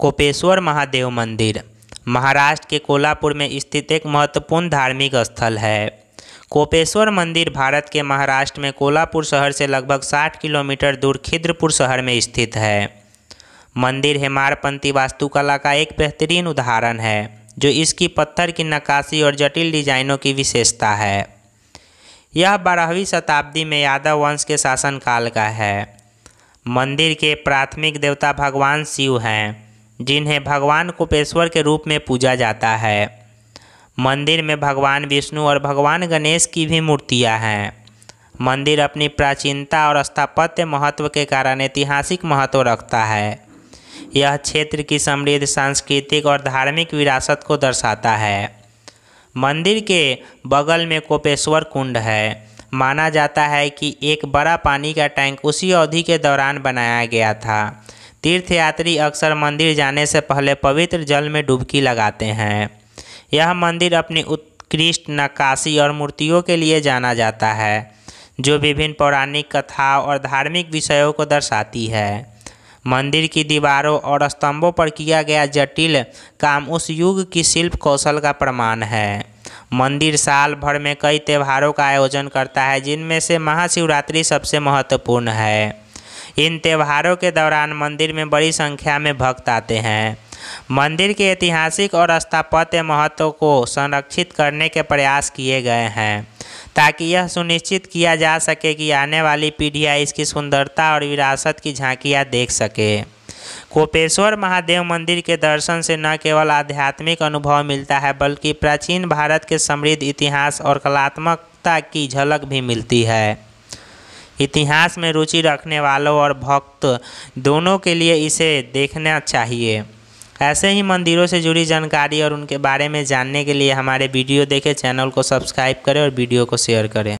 कोपेश्वर महादेव मंदिर महाराष्ट्र के कोल्हापुर में स्थित एक महत्वपूर्ण धार्मिक स्थल है कोपेश्वर मंदिर भारत के महाराष्ट्र में कोल्हापुर शहर से लगभग 60 किलोमीटर दूर खिद्रपुर शहर में स्थित है मंदिर हेमारपंथी वास्तुकला का एक बेहतरीन उदाहरण है जो इसकी पत्थर की नक्काशी और जटिल डिजाइनों की विशेषता है यह बारहवीं शताब्दी में यादव वंश के शासनकाल का है मंदिर के प्राथमिक देवता भगवान शिव हैं जिन्हें भगवान कुपेश्वर के रूप में पूजा जाता है मंदिर में भगवान विष्णु और भगवान गणेश की भी मूर्तियां हैं मंदिर अपनी प्राचीनता और स्थापत्य महत्व के कारण ऐतिहासिक महत्व रखता है यह क्षेत्र की समृद्ध सांस्कृतिक और धार्मिक विरासत को दर्शाता है मंदिर के बगल में कोपेश्वर कुंड है माना जाता है कि एक बड़ा पानी का टैंक उसी अवधि के दौरान बनाया गया था तीर्थयात्री अक्सर मंदिर जाने से पहले पवित्र जल में डुबकी लगाते हैं यह मंदिर अपनी उत्कृष्ट नक्काशी और मूर्तियों के लिए जाना जाता है जो विभिन्न पौराणिक कथाओं और धार्मिक विषयों को दर्शाती है मंदिर की दीवारों और स्तंभों पर किया गया जटिल काम उस युग की शिल्प कौशल का प्रमाण है मंदिर साल भर में कई त्योहारों का आयोजन करता है जिनमें से महाशिवरात्रि सबसे महत्वपूर्ण है इन त्यौहारों के दौरान मंदिर में बड़ी संख्या में भक्त आते हैं मंदिर के ऐतिहासिक और स्थापत्य महत्व को संरक्षित करने के प्रयास किए गए हैं ताकि यह सुनिश्चित किया जा सके कि आने वाली पीढ़ियाँ इसकी सुंदरता और विरासत की झांकियाँ देख सके कोपेश्वर महादेव मंदिर के दर्शन से न केवल आध्यात्मिक अनुभव मिलता है बल्कि प्राचीन भारत के समृद्ध इतिहास और कलात्मकता की झलक भी मिलती है इतिहास में रुचि रखने वालों और भक्त दोनों के लिए इसे देखना चाहिए ऐसे ही मंदिरों से जुड़ी जानकारी और उनके बारे में जानने के लिए हमारे वीडियो देखें चैनल को सब्सक्राइब करें और वीडियो को शेयर करें